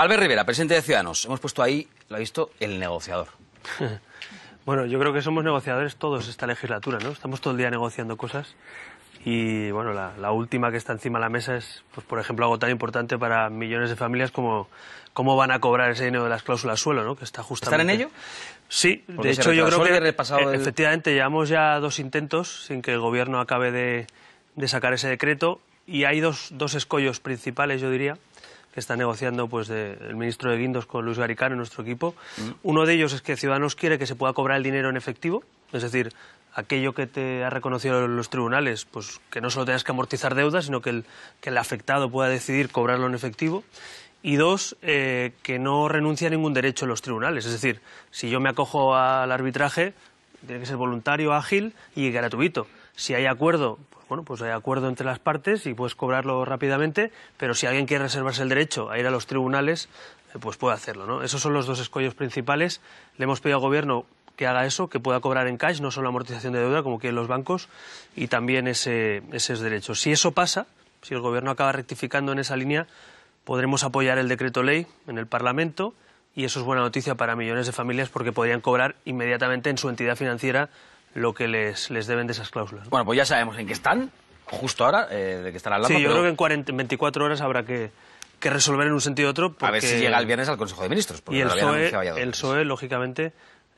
Albert Rivera, presidente de Ciudadanos. Hemos puesto ahí, lo ha visto, el negociador. bueno, yo creo que somos negociadores todos esta legislatura, ¿no? Estamos todo el día negociando cosas. Y bueno, la, última que está encima de la mesa es, pues, por ejemplo, algo tan importante para millones de familias como cómo van a cobrar ese dinero de las cláusulas suelo, ¿no? Que está justamente. ¿Están en ello? Sí, de hecho yo creo que eh, el... efectivamente llevamos ya dos intentos sin que el gobierno acabe de, de sacar ese decreto y hay dos, dos escollos principales, yo diría que está negociando pues, el ministro de Guindos con Luis Garicano, nuestro equipo. Mm. Uno de ellos es que Ciudadanos quiere que se pueda cobrar el dinero en efectivo, es decir, aquello que te ha reconocido los tribunales, pues que no solo tengas que amortizar deudas, sino que el, que afectado pueda decidir cobrarlo en efectivo. Y dos, eh, que no renuncie a ningún derecho en los tribunales. Es decir, si yo me acojo al arbitraje, tiene que ser voluntario, ágil y gratuito. Si hay acuerdo, bueno, pues hay acuerdo entre las partes y puedes cobrarlo rápidamente, pero si alguien quiere reservarse el derecho a ir a los tribunales, eh, pues puede hacerlo. ¿no? Esos son los dos escollos principales. Le hemos pedido al Gobierno que haga eso, que pueda cobrar en cash, no solo amortización de deuda, como quieren los bancos, y también ese, esos derechos. Si eso pasa, si el Gobierno acaba rectificando en esa línea, podremos apoyar el decreto ley en el Parlamento y eso es buena noticia para millones de familias porque podrían cobrar inmediatamente en su entidad financiera lo que les, deben de esas cláusulas. Bueno, pues ya sabemos en qué están, justo ahora, eh, de que están hablando. Sí, yo creo que en 24 horas habrá que, que resolver en un sentido u otro. Porque... A ver si llega el viernes al Consejo de Ministros. Porque y el, soE el PSOE, lógicamente,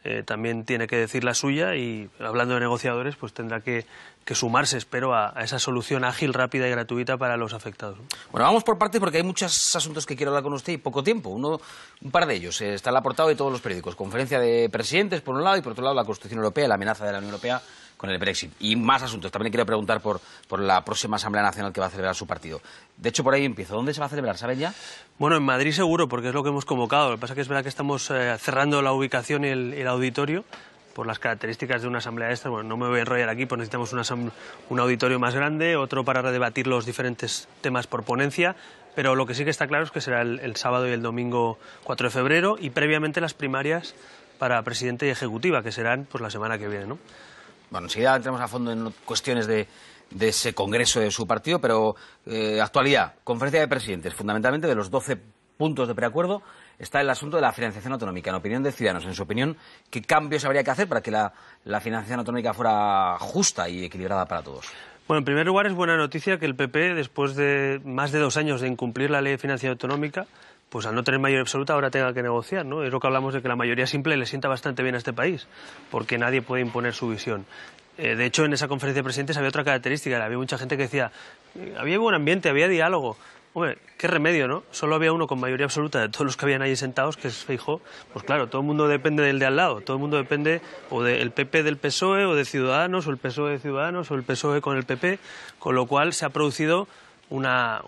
eh, también tiene que decir la suya y hablando de negociadores, pues tendrá que, sumarse, espero, a, esa solución ágil, rápida y gratuita para los afectados. Bueno, vamos por partes porque hay muchos asuntos que quiero hablar con usted y poco tiempo. Uno, un par de ellos. Eh, está en la portada de todos los periódicos. Conferencia de presidentes, por un lado, y por otro lado, la Constitución Europea la amenaza de la Unión Europea con el Brexit. Y más asuntos. También quiero preguntar por, la próxima Asamblea Nacional que va a celebrar su partido. De hecho, por ahí empiezo. ¿Dónde se va a celebrar? ¿Saben ya? Bueno, en Madrid seguro, porque es lo que hemos convocado. Lo que pasa es que es verdad que estamos eh, cerrando la ubicación y el, auditorio por las características de una asamblea de bueno, no me voy a enrollar aquí, pues necesitamos un auditorio más grande, otro para redebatir los diferentes temas por ponencia, pero lo que sí que está claro es que será el, sábado y el domingo 4 de febrero y previamente las primarias para presidente y ejecutiva, que serán pues la semana que viene, ¿no? Bueno, enseguida entremos a fondo en cuestiones de, ese congreso de su partido, pero eh, actualidad, conferencia de presidentes, fundamentalmente de los 12 puntos de preacuerdo, está el asunto de la financiación autonómica. En opinión de Ciudadanos, en su opinión, ¿qué cambios habría que hacer para que la financiación autonómica fuera justa y equilibrada para todos? Bueno, en primer lugar, es buena noticia que el PP, después de más de dos años de incumplir la ley de financiación autonómica, pues al no tener mayoría absoluta ahora tenga que negociar, ¿no? Es lo que hablamos de que la mayoría simple le sienta bastante bien a este país, porque nadie puede imponer su visión. Eh, de hecho, en esa conferencia de presidentes había otra característica, había mucha gente que decía, eh, había buen ambiente, había diálogo. Hombre, qué remedio, ¿no? Solo había uno con mayoría absoluta de todos los que habían ahí sentados, que es Feijó. Pues claro, todo el mundo depende del de al lado, todo el mundo depende o del PP del PSOE, o de Ciudadanos, o el PSOE de Ciudadanos, o el PSOE con el PP, con lo cual se ha producido una,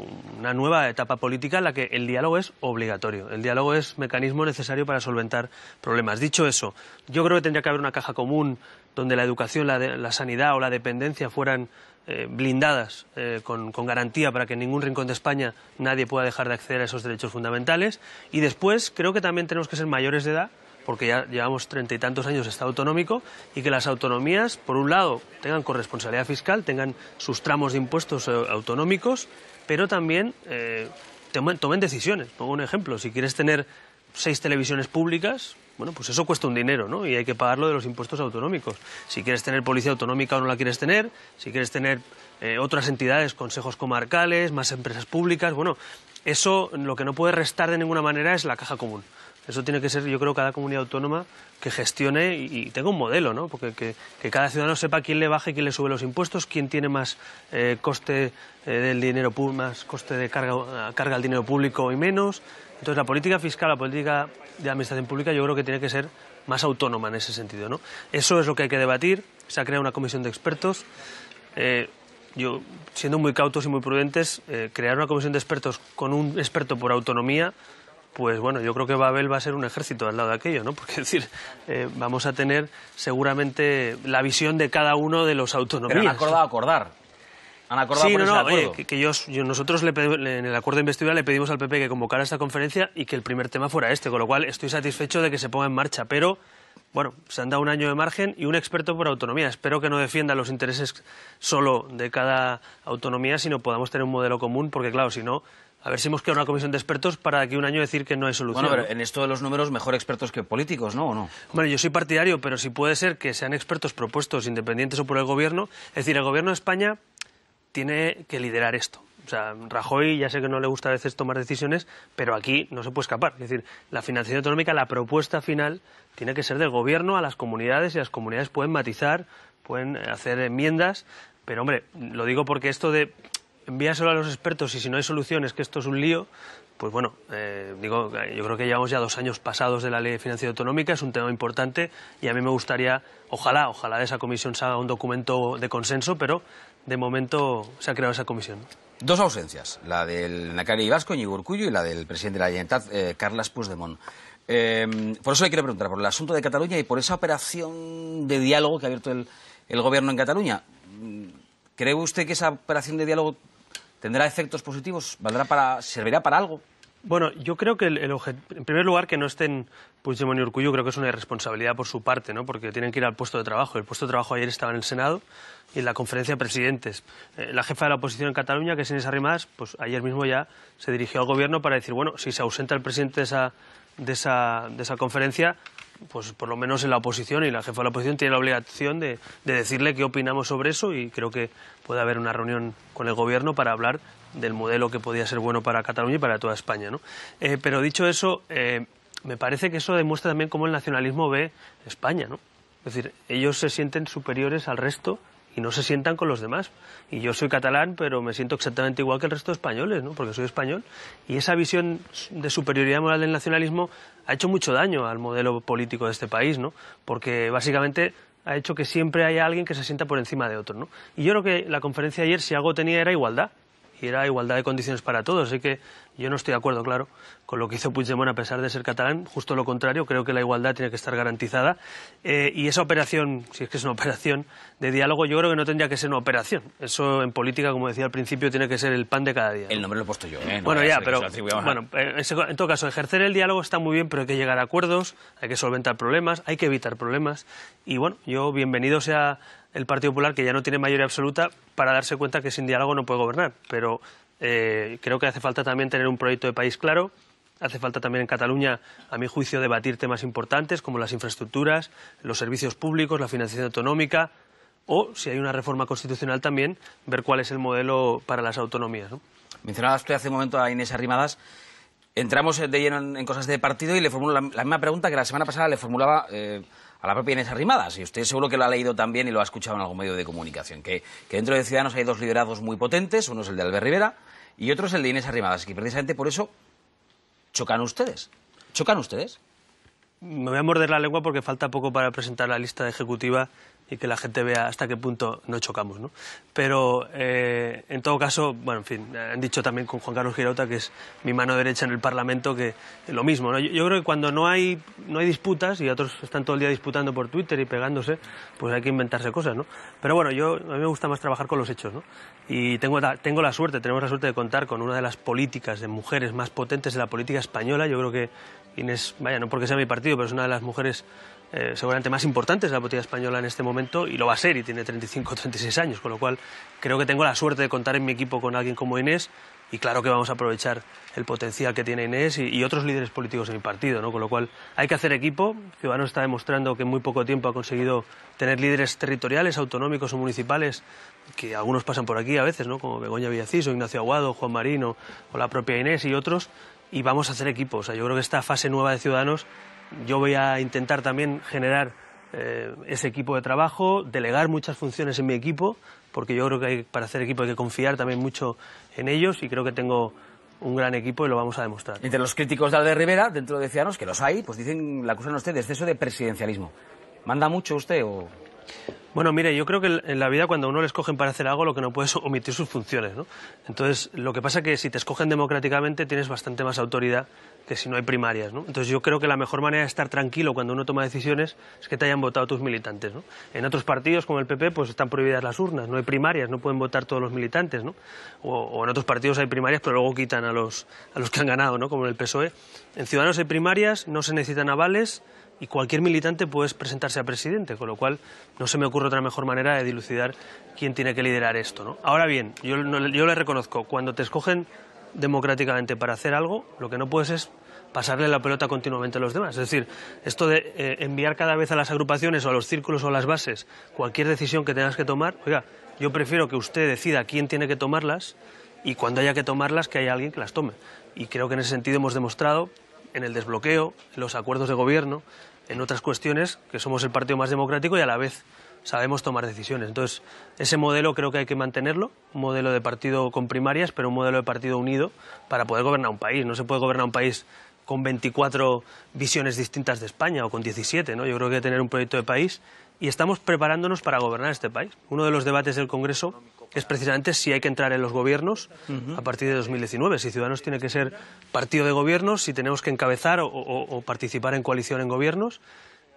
nueva etapa política en la que el diálogo es obligatorio. El diálogo es mecanismo necesario para solventar problemas. Dicho eso, yo creo que tendría que haber una caja común donde la educación, la, sanidad o la dependencia fueran eh, blindadas eh, con, garantía para que en ningún rincón de España nadie pueda dejar de acceder a esos derechos fundamentales. Y después creo que también tenemos que ser mayores de edad porque ya llevamos treinta y tantos años de Estado autonómico, y que las autonomías, por un lado, tengan corresponsabilidad fiscal, tengan sus tramos de impuestos eh, autonómicos, pero también eh, tomen, decisiones. Pongo un ejemplo, si quieres tener seis televisiones públicas, bueno, pues eso cuesta un dinero, ¿no? Y hay que pagarlo de los impuestos autonómicos. Si quieres tener policía autonómica o no la quieres tener, si quieres tener eh, otras entidades, consejos comarcales, más empresas públicas, bueno, eso lo que no puede restar de ninguna manera es la caja común. Eso tiene que ser, yo creo, cada comunidad autónoma que gestione y, tenga un modelo, ¿no? Porque que, cada ciudadano sepa quién le baje y quién le sube los impuestos, quién tiene más eh, coste eh, del dinero más coste de carga, carga al dinero público y menos. Entonces, la política fiscal, la política de administración pública, yo creo que tiene que ser más autónoma en ese sentido, ¿no? Eso es lo que hay que debatir. Se ha creado una comisión de expertos. Eh, yo, siendo muy cautos y muy prudentes, crear una comisión de expertos con un experto por autonomía pues bueno, yo creo que Babel va a ser un ejército al lado de aquello, ¿no? Porque es decir, eh, vamos a tener seguramente la visión de cada uno de los autonomías. Pero han acordado acordar. Han acordado sí, no, no, que, nosotros en el acuerdo de investidura le pedimos al PP que convocara esta conferencia y que el primer tema fuera este, con lo cual estoy satisfecho de que se ponga en marcha, pero bueno, se han dado un año de margen y un experto por autonomía. Espero que no defienda los intereses solo de cada autonomía, sino podamos tener un modelo común, porque claro, si no, a ver si hemos creado una comisión de expertos para aquí un año decir que no hay solución. Bueno, pero en esto de los números, mejor expertos que políticos, ¿no? ¿O no? Bueno, yo soy partidario, pero si puede ser que sean expertos propuestos independientes o por el gobierno. Es decir, el gobierno de España tiene que liderar esto. O sea, Rajoy ya sé que no le gusta a veces tomar decisiones, pero aquí no se puede escapar. Es decir, la financiación autonómica, la propuesta final, tiene que ser del gobierno a las comunidades y las comunidades pueden matizar, pueden hacer enmiendas. Pero, hombre, lo digo porque esto de envíaselo a los expertos y si no hay soluciones, que esto es un lío, pues bueno, eh, digo, yo creo que llevamos ya dos años pasados de la ley de financiación autonómica, es un tema importante y a mí me gustaría, ojalá, ojalá de esa comisión se haga un documento de consenso, pero de momento se ha creado esa comisión. Dos ausencias, la del Nacari Ibasco, y Urcullo, y la del presidente de la Generalitat, eh, Carles Puigdemont. Em, por eso le quiero preguntar, por el asunto de Cataluña y por esa operación de diálogo que ha abierto el, el gobierno en Cataluña. Mm, ¿Cree usted que esa operación de diálogo ¿Tendrá efectos positivos? ¿Valdrá para, ¿Servirá para algo? Bueno, yo creo que el, objetivo... en primer lugar que no estén Puigdemont y Urcuyo creo que es una irresponsabilidad por su parte, ¿no? Porque tienen que ir al puesto de trabajo. El puesto de trabajo ayer estaba en el Senado y en la conferencia de presidentes. Eh, la jefa de la oposición en Cataluña, que es Inés Arrimadas, pues ayer mismo ya se dirigió al gobierno para decir, bueno, si se ausenta el presidente de esa, conferencia, pues por lo menos en la oposición y la jefa de la oposición tiene la obligación de, decirle qué opinamos sobre eso y creo que puede haber una reunión con el gobierno para hablar del modelo que podría ser bueno para Cataluña y para toda España. ¿no? Eh, pero dicho eso, eh, me parece que eso demuestra también cómo el nacionalismo ve España. ¿no? Es decir, ellos se sienten superiores al resto y no se sientan con los demás. Y yo soy catalán, pero me siento exactamente igual que el resto de españoles, ¿no? porque soy español. Y esa visión de superioridad moral del nacionalismo ha hecho mucho daño al modelo político de este país, ¿no? porque básicamente ha hecho que siempre haya alguien que se sienta por encima de otro. ¿no? Y yo creo que la conferencia de ayer, si algo tenía, era igualdad y era igualdad de condiciones para todos. Así que yo no estoy de acuerdo, claro, con lo que hizo Puigdemont a pesar de ser catalán. Justo lo contrario, creo que la igualdad tiene que estar garantizada. Eh, y esa operación, si es que es una operación de diálogo, yo creo que no tendría que ser una operación. Eso en política, como decía al principio, tiene que ser el pan de cada día. El nombre lo he puesto yo. ¿eh? bueno, ya, pero bueno, en todo caso, ejercer el diálogo está muy bien, pero hay que llegar a acuerdos, hay que solventar problemas, hay que evitar problemas. Y bueno, yo bienvenido sea el Partido Popular, que ya no tiene mayoría absoluta, para darse cuenta que sin diálogo no puede gobernar. Pero eh, creo que hace falta también tener un proyecto de país claro. Hace falta también en Cataluña, a mi juicio, debatir temas importantes como las infraestructuras, los servicios públicos, la financiación autonómica o, si hay una reforma constitucional también, ver cuál es el modelo para las autonomías. ¿no? Mencionabas hace un momento a Inés Arrimadas. Entramos de lleno en, cosas de partido y le formulo la, misma pregunta que la semana pasada le formulaba. Eh, a la propia Inés Arrimadas. Y usted seguro que lo ha leído también y lo ha escuchado en algún medio de comunicación. Que, dentro de Ciudadanos hay dos liderazgos muy potentes. Uno es el de Albert Rivera y otro es el de Inés Arrimadas. Y precisamente por eso chocan ustedes. ¿Chocan ustedes? me voy a morder la lengua porque falta poco para presentar la lista ejecutiva y que la gente vea hasta qué punto no chocamos, ¿no? Pero, eh, en todo caso, bueno, en fin, han dicho también con Juan Carlos Girauta, que es mi mano derecha en el Parlamento, que lo mismo, ¿no? Yo, creo que cuando no hay, no hay disputas, y otros están todo el día disputando por Twitter y pegándose, pues hay que inventarse cosas, ¿no? Pero bueno, yo, a mí me gusta más trabajar con los hechos, ¿no? Y tengo, tengo la suerte, tenemos la suerte de contar con una de las políticas de mujeres más potentes de la política española, yo creo que Inés, vaya, no porque sea mi partido, pero es una de las mujeres eh, seguramente más importantes de la política española en este momento y lo va a ser y tiene 35 o 36 años, con lo cual creo que tengo la suerte de contar en mi equipo con alguien como Inés y claro que vamos a aprovechar el potencial que tiene Inés y, otros líderes políticos de mi partido, ¿no? con lo cual hay que hacer equipo. Ciudadanos está demostrando que en muy poco tiempo ha conseguido tener líderes territoriales, autonómicos o municipales, que algunos pasan por aquí a veces, ¿no? como Begoña Villacís o Ignacio Aguado, Juan Marino o la propia Inés y otros, y vamos a hacer equipos yo creo que esta fase nueva de Ciudadanos, yo voy a intentar también generar eh, ese equipo de trabajo, delegar muchas funciones en mi equipo, porque yo creo que para hacer equipo hay que confiar también mucho en ellos y creo que tengo un gran equipo y lo vamos a demostrar. Entre los críticos de Alde Rivera, dentro de Ciudadanos, que los hay, pues dicen, la acusan a usted de exceso de presidencialismo. ¿Manda mucho usted o...? Bueno, mire, yo creo que en la vida cuando uno le escogen para hacer algo, lo que no puede es omitir sus funciones, Entonces, lo que pasa es que si te escogen democráticamente tienes bastante más autoridad que si no hay primarias, Entonces, yo creo que la mejor manera de estar tranquilo cuando uno toma decisiones es que te hayan votado tus militantes, En otros partidos, como el PP, pues están prohibidas las urnas, no hay primarias, no pueden votar todos los militantes, O, en otros partidos hay primarias, pero luego quitan a los, que han ganado, Como en el PSOE. En Ciudadanos hay primarias, no se necesitan avales y cualquier militante puede presentarse a presidente, con lo cual no se me ocurre otra mejor manera de dilucidar quién tiene que liderar esto. Ahora bien, yo, le reconozco, cuando te escogen democráticamente para hacer algo, lo que no puedes es pasarle la pelota continuamente a los demás. Es decir, esto de eh, enviar cada vez a las agrupaciones o a los círculos o a las bases cualquier decisión que tengas que tomar, oiga, yo prefiero que usted decida quién tiene que tomarlas y cuando haya que tomarlas que haya alguien que las tome. Y creo que en ese sentido hemos demostrado en el desbloqueo, en los acuerdos de gobierno, en otras cuestiones, que somos el partido más democrático y a la vez sabemos tomar decisiones. Entonces, ese modelo creo que hay que mantenerlo, un modelo de partido con primarias, pero un modelo de partido unido para poder gobernar un país. No se puede gobernar un país con 24 visiones distintas de España o con 17, ¿no? Yo creo que hay que tener un proyecto de país y estamos preparándonos para gobernar este país. Uno de los debates del Congreso es precisamente si hay que entrar en los gobiernos a partir de 2019, si Ciudadanos tiene que ser partido de gobiernos, si tenemos que encabezar o, participar en coalición en gobiernos.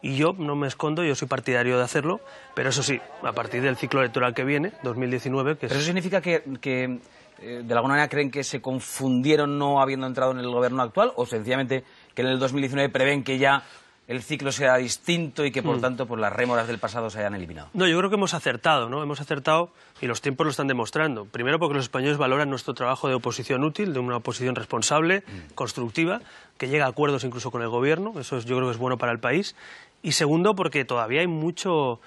Y yo no me escondo, yo soy partidario de hacerlo, pero eso sí, a partir del ciclo electoral que viene, 2019... Que pero eso significa que, eh, de alguna manera creen que se confundieron no habiendo entrado en el gobierno actual o sencillamente que en el 2019 prevén que ya el ciclo sea distinto y que por mm. tanto por pues, las rémoras del pasado se hayan eliminado. No, yo creo que hemos acertado, ¿no? Hemos acertado y los tiempos lo están demostrando. Primero porque los españoles valoran nuestro trabajo de oposición útil, de una oposición responsable, mm. constructiva, que llega a acuerdos incluso con el gobierno, eso yo creo que es bueno para el país. Y segundo porque todavía hay mucho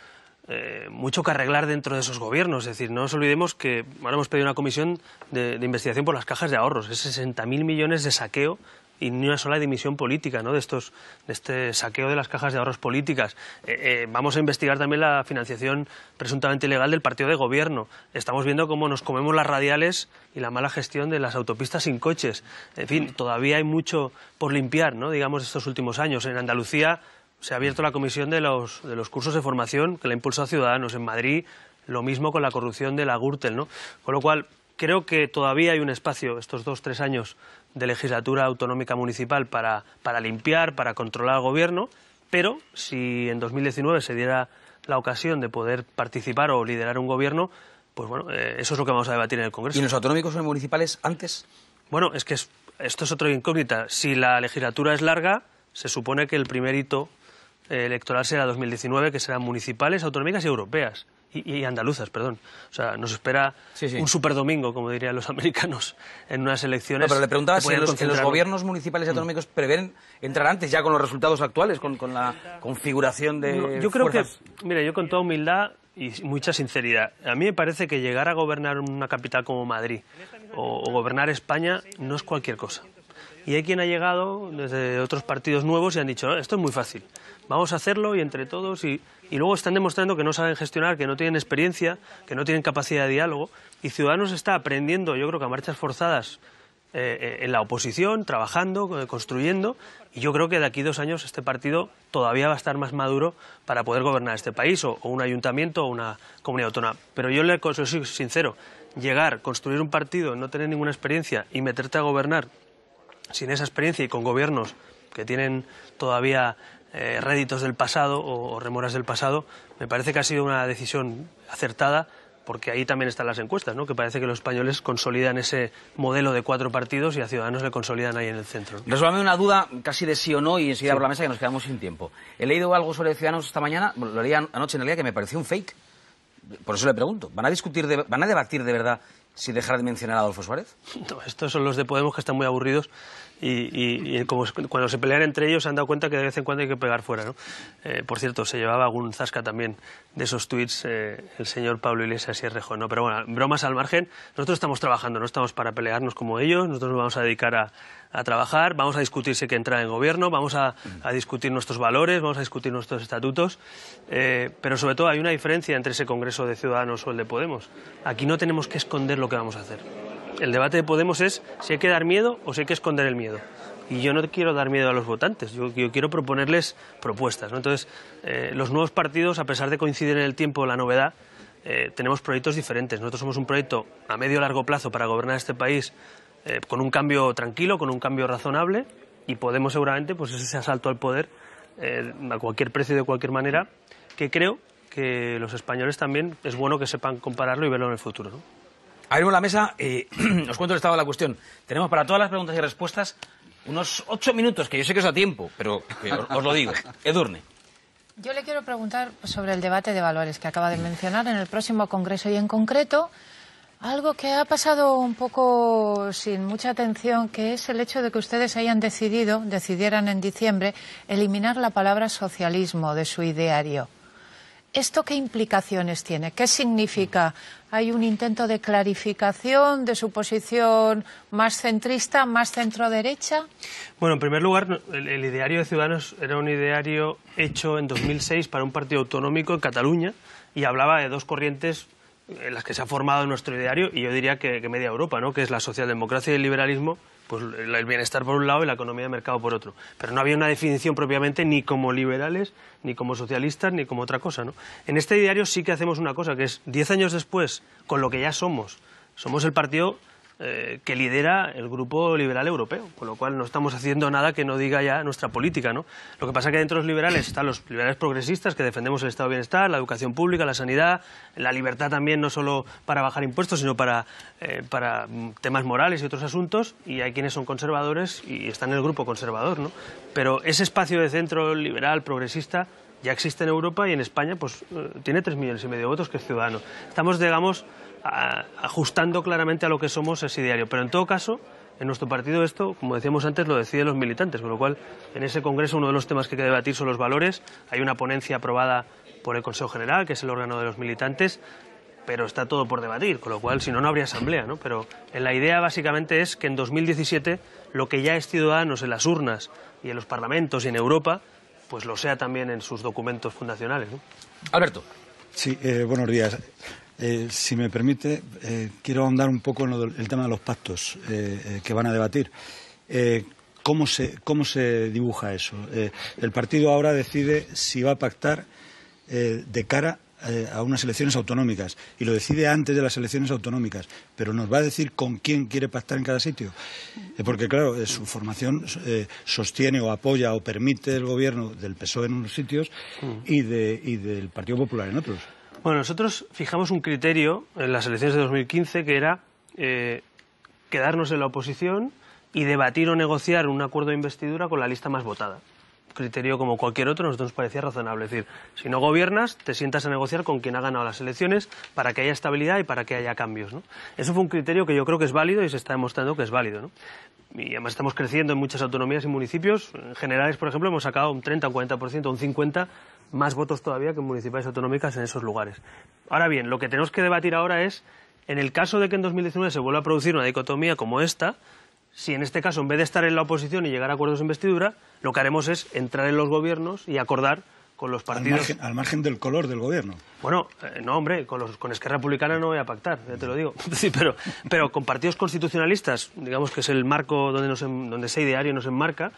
eh, mucho que arreglar dentro de esos gobiernos. Es decir, no nos olvidemos que ahora hemos pedido una comisión de, investigación por las cajas de ahorros. Es 60.000 millones de saqueo y ni una sola dimisión política ¿no? de, estos, de este saqueo de las cajas de ahorros políticas. Eh, eh, vamos a investigar también la financiación presuntamente ilegal del partido de gobierno. Estamos viendo cómo nos comemos las radiales y la mala gestión de las autopistas sin coches. En fin, todavía hay mucho por limpiar, ¿no? digamos, estos últimos años. En Andalucía se ha abierto la comisión de los, de los cursos de formación que la a Ciudadanos. En Madrid, lo mismo con la corrupción de la Gürtel. ¿no? Con lo cual, creo que todavía hay un espacio, estos dos, tres años, de legislatura autonómica municipal para, limpiar, para controlar al gobierno, pero si en 2019 se diera la ocasión de poder participar o liderar un gobierno, pues bueno, eh, eso es lo que vamos a debatir en el Congreso. ¿Y los autonómicos o municipales antes? Bueno, es que esto es otra incógnita. Si la legislatura es larga, se supone que el primer hito electoral será 2019, que serán municipales, autonómicas y europeas. Y, andaluzas, perdón. O sea, nos espera un super un superdomingo, como dirían los americanos, en unas elecciones. pero le preguntaba si los, gobiernos municipales y mm. autonómicos prevén entrar antes, ya con los resultados actuales, con, la configuración de. yo creo que, mira, yo con toda humildad y mucha sinceridad. A mí me parece que llegar a gobernar una capital como Madrid o, gobernar España no es cualquier cosa. Y hay quien ha llegado desde otros partidos nuevos y han dicho, esto es muy fácil vamos a hacerlo y entre todos y, luego están demostrando que no saben gestionar, que no tienen experiencia, que no tienen capacidad de diálogo y Ciudadanos está aprendiendo, yo creo que a marchas forzadas, eh, eh, en la oposición, trabajando, eh, construyendo y yo creo que de aquí dos años este partido todavía va a estar más maduro para poder gobernar este país o, un ayuntamiento o una comunidad autónoma. Pero yo le soy sincero, llegar, construir un partido, no tener ninguna experiencia y meterte a gobernar sin esa experiencia y con gobiernos que tienen todavía eh, réditos del pasado o, remoras del pasado, me parece que ha sido una decisión acertada porque ahí también están las encuestas, ¿no? que parece que los españoles consolidan ese modelo de cuatro partidos y a Ciudadanos le consolidan ahí en el centro. Resuélvame una duda casi de sí o no y enseguida por la mesa que nos quedamos sin tiempo. He leído algo sobre Ciudadanos esta mañana, lo leí anoche en el día, que me pareció un fake. Por eso le pregunto, ¿van a discutir, van a debatir de verdad si dejar de mencionar a Adolfo Suárez? estos son los de Podemos que están muy aburridos y, cuando se pelean entre ellos se han dado cuenta que de vez en cuando hay que pegar fuera. ¿no? Eh, por cierto, se llevaba algún zasca también de esos tweets eh, el señor Pablo Iglesias y Rejón. ¿no? Pero bueno, bromas al margen, nosotros estamos trabajando, no estamos para pelearnos como ellos, nosotros nos vamos a dedicar a, trabajar, vamos a discutir si hay que entrar en gobierno, vamos a, discutir nuestros valores, vamos a discutir nuestros estatutos, eh, pero sobre todo hay una diferencia entre ese Congreso de Ciudadanos o el de Podemos. Aquí no tenemos que esconder lo que vamos a hacer el debate de Podemos es si hay que dar miedo o si hay que esconder el miedo. Y yo no quiero dar miedo a los votantes, yo, quiero proponerles propuestas. Entonces, eh, los nuevos partidos, a pesar de coincidir en el tiempo la novedad, eh, tenemos proyectos diferentes. Nosotros somos un proyecto a medio largo plazo para gobernar este país eh, con un cambio tranquilo, con un cambio razonable, y Podemos seguramente, pues es ese asalto al poder a cualquier precio y de cualquier manera, que creo que los españoles también es bueno que sepan compararlo y verlo en el futuro. Abrimos la mesa y os cuento el estado de la cuestión. Tenemos para todas las preguntas y respuestas unos ocho minutos, que yo sé que os da tiempo, pero os, os, lo digo. Edurne. Yo le quiero preguntar sobre el debate de valores que acaba de mencionar en el próximo Congreso y en concreto algo que ha pasado un poco sin mucha atención, que es el hecho de que ustedes hayan decidido, decidieran en diciembre, eliminar la palabra socialismo de su ideario. ¿Esto qué implicaciones tiene? ¿Qué significa? ¿Hay un intento de clarificación de su posición más centrista, más centro-derecha? Bueno, en primer lugar, el, ideario de Ciudadanos era un ideario hecho en 2006 para un partido autonómico en Cataluña y hablaba de dos corrientes en las que se ha formado nuestro ideario y yo diría que, media Europa, ¿no? que es la socialdemocracia y el liberalismo, pues el bienestar por un lado y la economía de mercado por otro. Pero no había una definición propiamente ni como liberales, ni como socialistas, ni como otra cosa. En este diario sí que hacemos una cosa, que es diez años después, con lo que ya somos, somos el partido eh, que lidera el grupo liberal europeo, con lo cual no estamos haciendo nada que no diga ya nuestra política. ¿no? Lo que pasa es que dentro de los liberales están los liberales progresistas que defendemos el estado de bienestar, la educación pública, la sanidad, la libertad también no solo para bajar impuestos, sino eh, para, temas morales y otros asuntos, y hay quienes son conservadores y están en el grupo conservador. ¿no? Pero ese espacio de centro liberal, progresista, ya existe en Europa y en España pues eh, tiene tres millones y medio de votos que es ciudadano. Estamos, digamos, ajustando claramente a lo que somos ese diario. Pero en todo caso, en nuestro partido esto, como decíamos antes, lo deciden los militantes, con lo cual en ese Congreso uno de los temas que hay que debatir son los valores. Hay una ponencia aprobada por el Consejo General, que es el órgano de los militantes, pero está todo por debatir, con lo cual si no, no habría asamblea. ¿no? Pero eh, la idea básicamente es que en 2017 lo que ya es ciudadanos en las urnas y en los parlamentos y en Europa, pues lo sea también en sus documentos fundacionales. Alberto. Sí, eh, buenos días. Eh, si me permite, eh, quiero ahondar un poco en el tema de los pactos eh, que van a debatir. ¿cómo, se, ¿Cómo se dibuja eso? el partido ahora decide si va a pactar de cara a unas elecciones autonómicas y lo decide antes de las elecciones autonómicas, pero nos va a decir con quién quiere pactar en cada sitio. porque, claro, su formación sostiene o apoya o permite el gobierno del PSOE en unos sitios mm. y, y del Partido Popular en otros. Bueno, nosotros fijamos un criterio en las elecciones de 2015 que era eh, quedarnos en la oposición y debatir o negociar un acuerdo de investidura con la lista más votada. Un criterio como cualquier otro nosotros nos parecía razonable. Es decir, si no gobiernas, te sientas a negociar con quien ha ganado las elecciones para que haya estabilidad y para que haya cambios. Eso fue un criterio que yo creo que es válido y se está demostrando que es válido. y además estamos creciendo en muchas autonomías y municipios. En generales, por ejemplo, hemos sacado un 30, un 40%, un 50% más votos todavía que municipales autonómicas en esos lugares. Ahora bien, lo que tenemos que debatir ahora es, en el caso de que en 2019 se vuelva a producir una dicotomía como esta, si en este caso, en vez de estar en la oposición y llegar a acuerdos de investidura, lo que haremos es entrar en los gobiernos y acordar con los partidos... Al margen, del color del gobierno. Bueno, eh, no, hombre, con, los, con Esquerra Republicana no voy a pactar, ya te lo digo. Sí, pero, con partidos constitucionalistas, digamos que es el marco donde, donde ese ideario nos enmarca,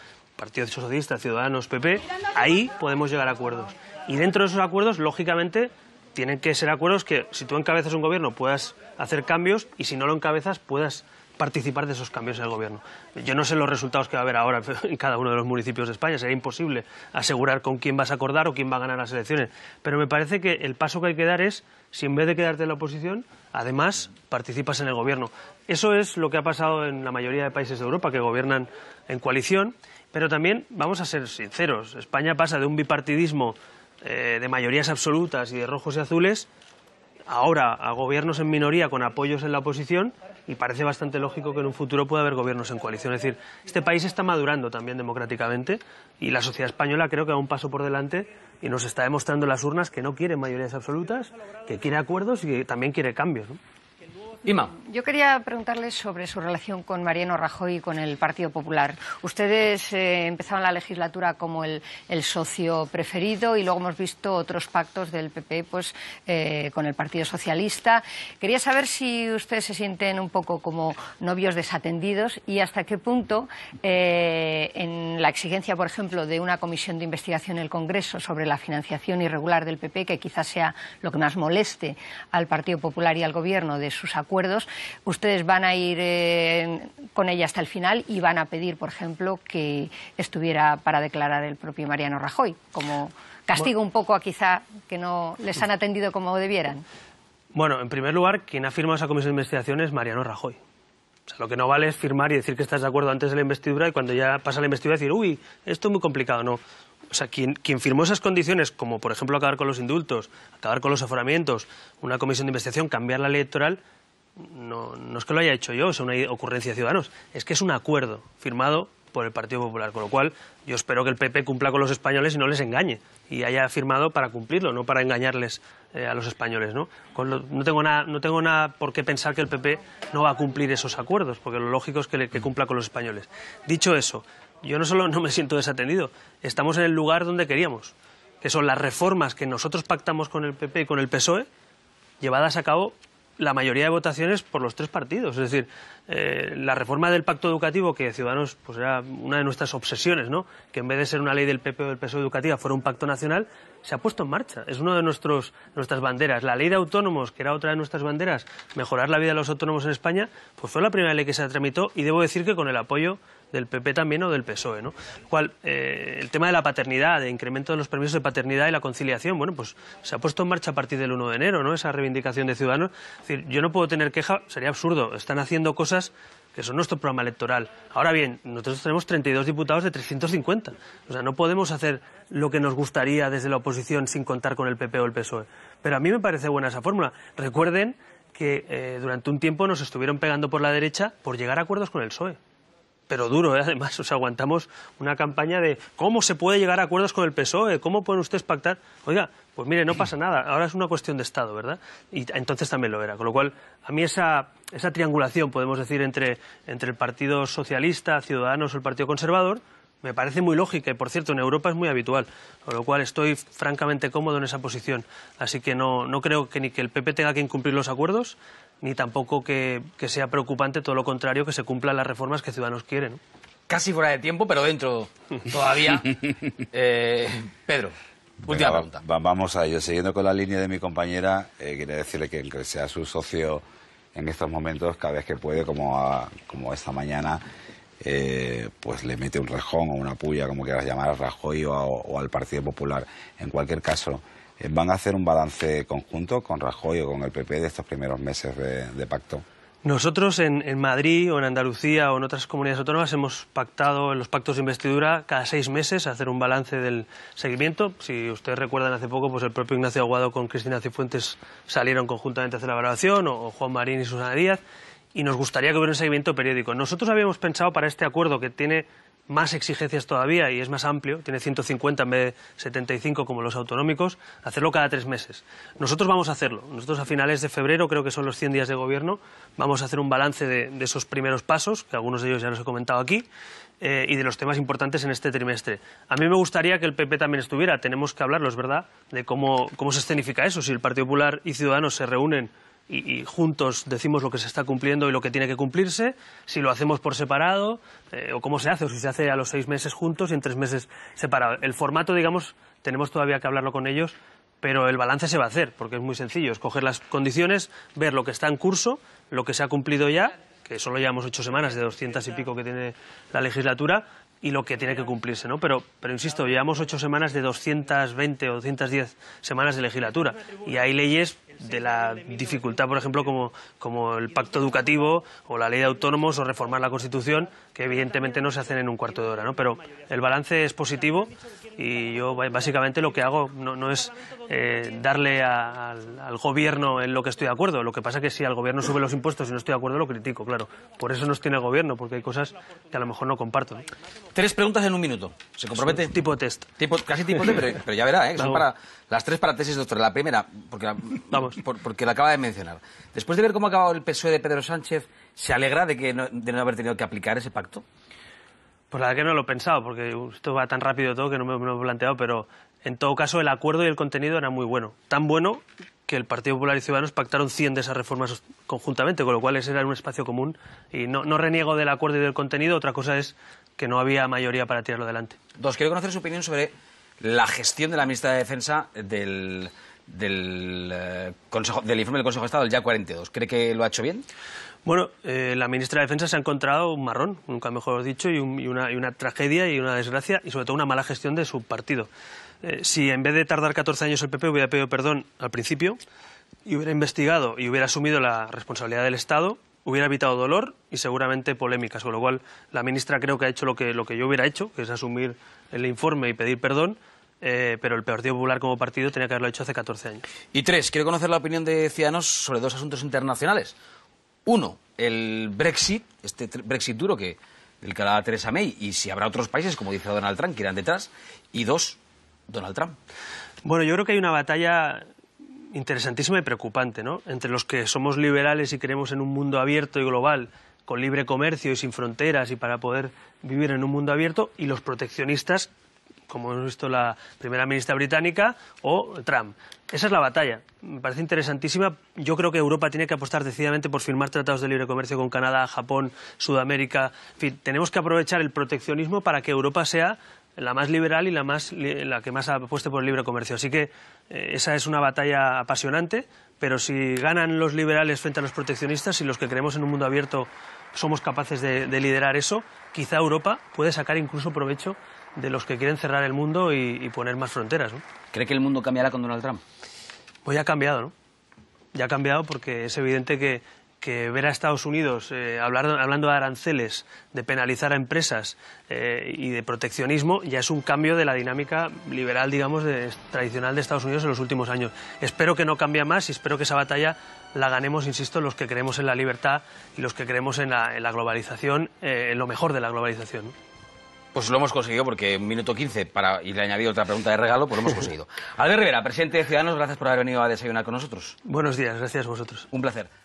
Partido Socialista, Ciudadanos, PP, ahí podemos llegar a acuerdos. Y dentro de esos acuerdos, lógicamente, tienen que ser acuerdos que si tú encabezas un gobierno puedas hacer cambios y si no lo encabezas puedas participar de esos cambios en el gobierno. Yo no sé los resultados que va a haber ahora en cada uno de los municipios de España, sería imposible asegurar con quién vas a acordar o quién va a ganar las elecciones, pero me parece que el paso que hay que dar es, si en vez de quedarte en la oposición, además participas en el gobierno. Eso es lo que ha pasado en la mayoría de países de Europa que gobiernan en coalición pero también vamos a ser sinceros, España pasa de un bipartidismo eh, de mayorías absolutas y de rojos y azules ahora a gobiernos en minoría con apoyos en la oposición y parece bastante lógico que en un futuro pueda haber gobiernos en coalición. Es decir, este país está madurando también democráticamente y la sociedad española creo que da un paso por delante y nos está demostrando las urnas que no quiere mayorías absolutas, que quiere acuerdos y que también quiere cambios. Yo quería preguntarle sobre su relación con Mariano Rajoy y con el Partido Popular. Ustedes eh, empezaban la legislatura como el, socio preferido y luego hemos visto otros pactos del PP pues, eh, con el Partido Socialista. Quería saber si ustedes se sienten un poco como novios desatendidos y hasta qué punto eh, en la exigencia, por ejemplo, de una comisión de investigación en el Congreso sobre la financiación irregular del PP, que quizás sea lo que más moleste al Partido Popular y al Gobierno de sus acuerdos, ustedes van a ir eh, con ella hasta el final y van a pedir, por ejemplo, que estuviera para declarar el propio Mariano Rajoy, como castigo un poco a quizá que no les han atendido como debieran. Bueno, en primer lugar, quien ha firmado esa comisión de investigación es Mariano Rajoy. O sea, lo que no vale es firmar y decir que estás de acuerdo antes de la investidura y cuando ya pasa la investidura decir, uy, esto es muy complicado. No, o sea, quien, quien, firmó esas condiciones, como por ejemplo acabar con los indultos, acabar con los aforamientos, una comisión de investigación, cambiar la electoral, no, es que lo haya hecho yo, es una ocurrencia de Ciudadanos, es que es un acuerdo firmado por el Partido Popular, con lo cual yo espero que el PP cumpla con los españoles y no les engañe y haya firmado para cumplirlo, no para engañarles eh, a los españoles, ¿no? tengo nada, por qué pensar que el PP no va a cumplir esos acuerdos, porque lo lógico es que, que cumpla con los españoles. Dicho eso, yo no solo no me siento desatendido, estamos en el lugar donde queríamos, que son las reformas que nosotros pactamos con el PP y con el PSOE llevadas a cabo la mayoría de votaciones por los tres partidos. Es decir, eh, la reforma del pacto educativo, que Ciudadanos pues era una de nuestras obsesiones, ¿no? que en vez de ser una ley del PP o del PSOE educativa fuera un pacto nacional, se ha puesto en marcha. Es una de nuestros, nuestras banderas. La ley de autónomos, que era otra de nuestras banderas, mejorar la vida de los autónomos en España, pues fue la primera ley que se tramitó y debo decir que con el apoyo del PP también o del PSOE, ¿no? Eh, el tema de la paternidad, de incremento de los permisos de paternidad y la conciliación, bueno, pues se ha puesto en marcha a partir del 1 de enero, ¿no? Esa reivindicación de ciudadanos. decir, yo no puedo tener queja, sería absurdo. Están haciendo cosas que son nuestro programa electoral. Ahora bien, nosotros tenemos 32 diputados de 350. O sea, no podemos hacer lo que nos gustaría desde la oposición sin contar con el PP o el PSOE. Pero a mí me parece buena esa fórmula. Recuerden que eh, durante un tiempo nos estuvieron pegando por la derecha por llegar a acuerdos con el PSOE pero duro, ¿eh? además, o aguantamos una campaña de cómo se puede llegar a acuerdos con el PSOE, cómo pueden ustedes pactar. Oiga, pues mire, no pasa nada, ahora es una cuestión de Estado, ¿verdad? Y entonces también lo era. Con lo cual, a mí esa, triangulación, podemos decir, entre, el Partido Socialista, Ciudadanos o el Partido Conservador, me parece muy lógica y, por cierto, en Europa es muy habitual, con lo cual estoy francamente cómodo en esa posición. Así que no, no creo que ni que el PP tenga que incumplir los acuerdos, ni tampoco que, sea preocupante, todo lo contrario, que se cumplan las reformas que Ciudadanos quieren. Casi fuera de tiempo, pero dentro todavía. Eh, Pedro. Última pregunta. vamos a ello. Siguiendo con la línea de mi compañera, eh, quiere decirle que sea su socio en estos momentos, cada vez que puede, como, como esta mañana, eh, pues le mete un rejón o una puya, como quieras llamar, a Rajoy o al Partido Popular. En cualquier caso, eh, van a hacer un balance conjunto con Rajoy o con el PP de estos primeros meses de, pacto. Nosotros en, Madrid o en Andalucía o en otras comunidades autónomas hemos pactado en los pactos de investidura cada seis meses hacer un balance del seguimiento. Si ustedes recuerdan hace poco, pues el propio Ignacio Aguado con Cristina Cifuentes salieron conjuntamente a hacer la evaluación o Juan Marín y Susana Díaz y nos gustaría que hubiera un seguimiento periódico. Nosotros habíamos pensado para este acuerdo que tiene más exigencias todavía y es más amplio, tiene 150 en vez de 75 como los autonómicos, hacerlo cada tres meses. Nosotros vamos a hacerlo. Nosotros a finales de febrero, creo que son los 100 días de gobierno, vamos a hacer un balance de, esos primeros pasos, que algunos de ellos ya los he comentado aquí, eh, y de los temas importantes en este trimestre. A mí me gustaría que el PP también estuviera. Tenemos que hablarlo, es verdad, de cómo, cómo se escenifica eso. Si el Partido Popular y Ciudadanos se reúnen y, juntos decimos lo que se está cumpliendo y lo que tiene que cumplirse, si lo hacemos por separado eh, o cómo se hace, o si se hace a los seis meses juntos y en tres meses separado. El formato, digamos, tenemos todavía que hablarlo con ellos, pero el balance se va a hacer, porque es muy sencillo, escoger las condiciones, ver lo que está en curso, lo que se ha cumplido ya, que solo llevamos ocho semanas de doscientas y pico que tiene la legislatura, y lo que tiene que cumplirse, ¿no? Pero, pero insisto, llevamos ocho semanas de 220 o 210 semanas de legislatura y hay leyes de la dificultad, por ejemplo, como, como el pacto educativo o la ley de autónomos o reformar la Constitución, que evidentemente no se hacen en un cuarto de hora, ¿no? Pero el balance es positivo y yo básicamente lo que hago no, es eh, darle al, gobierno en lo que estoy de acuerdo. Lo que pasa es que si al gobierno sube los impuestos y no estoy de acuerdo, lo critico, claro. Por eso nos tiene el gobierno, porque hay cosas que a lo mejor no comparto. Tres preguntas en un minuto. ¿Se compromete? tipo de test. Tipo, casi tipo test, pero, ya verá, ¿eh? Son para las tres para tesis La primera, porque la, Vamos. porque la acaba de mencionar. Después de ver cómo ha acabado el PSOE de Pedro Sánchez, ¿se alegra de, que no, de haber tenido que aplicar ese pacto? Pues la verdad que no lo he pensado, porque esto va tan rápido todo que no me, lo he planteado, pero en todo caso el acuerdo y el contenido era muy bueno. Tan bueno que el Partido Popular y Ciudadanos pactaron 100 de esas reformas conjuntamente, con lo cual ese era un espacio común. Y no, no reniego del acuerdo y del contenido, otra cosa es que no había mayoría para tirarlo adelante. Dos, quiero conocer su opinión sobre la gestión de la ministra de Defensa del, del, eh, consejo, informe del Consejo de Estado, del ya 42. ¿Cree que lo ha hecho bien? Bueno, eh, la ministra de Defensa se ha encontrado un marrón, nunca mejor dicho, y, una, tragedia y una desgracia y sobre todo una mala gestión de su partido. Eh, si en vez de tardar 14 años el PP hubiera pedido perdón al principio y hubiera investigado y hubiera asumido la responsabilidad del Estado, hubiera evitado dolor y seguramente polémicas, con lo cual la ministra creo que ha hecho lo que, lo que yo hubiera hecho, que es asumir el informe y pedir perdón, eh, pero el Partido Popular como partido tenía que haberlo hecho hace 14 años. Y tres, quiero conocer la opinión de Ciudadanos sobre dos asuntos internacionales. Uno, el Brexit, este Brexit duro que el que hablaba Theresa May, y si habrá otros países, como dice Donald Trump, que irán detrás. Y dos, Donald Trump. Bueno, yo creo que hay una batalla interesantísima y preocupante, ¿no? Entre los que somos liberales y creemos en un mundo abierto y global, con libre comercio y sin fronteras y para poder vivir en un mundo abierto, y los proteccionistas, como hemos visto la primera ministra británica, o Trump. Esa es la batalla. Me parece interesantísima. Yo creo que Europa tiene que apostar decididamente por firmar tratados de libre comercio con Canadá, Japón, Sudamérica. En fin, tenemos que aprovechar el proteccionismo para que Europa sea la más liberal y la, más, la que más apueste por el libre comercio. Así que eh, esa es una batalla apasionante, pero si ganan los liberales frente a los proteccionistas y los que creemos en un mundo abierto somos capaces de, liderar eso, quizá Europa puede sacar incluso provecho de los que quieren cerrar el mundo y, poner más fronteras. ¿Cree que el mundo cambiará con Donald Trump? Pues ya ha cambiado, ¿no? Ya ha cambiado porque es evidente que que ver a Estados Unidos eh, hablando de aranceles, de penalizar a empresas eh, y de proteccionismo ya es un cambio de la dinámica liberal, digamos, tradicional de Estados Unidos en los últimos años. Espero que no cambie más y espero que esa batalla la ganemos, insisto, los que creemos en la libertad y los que creemos en la, globalización, eh, en lo mejor de la globalización. Pues lo hemos conseguido porque un minuto 15 para y le añadido otra pregunta de regalo, pues lo hemos conseguido. Albert Rivera, presidente de Ciudadanos, gracias por haber venido a desayunar con nosotros. Buenos días, gracias a vosotros. Un placer.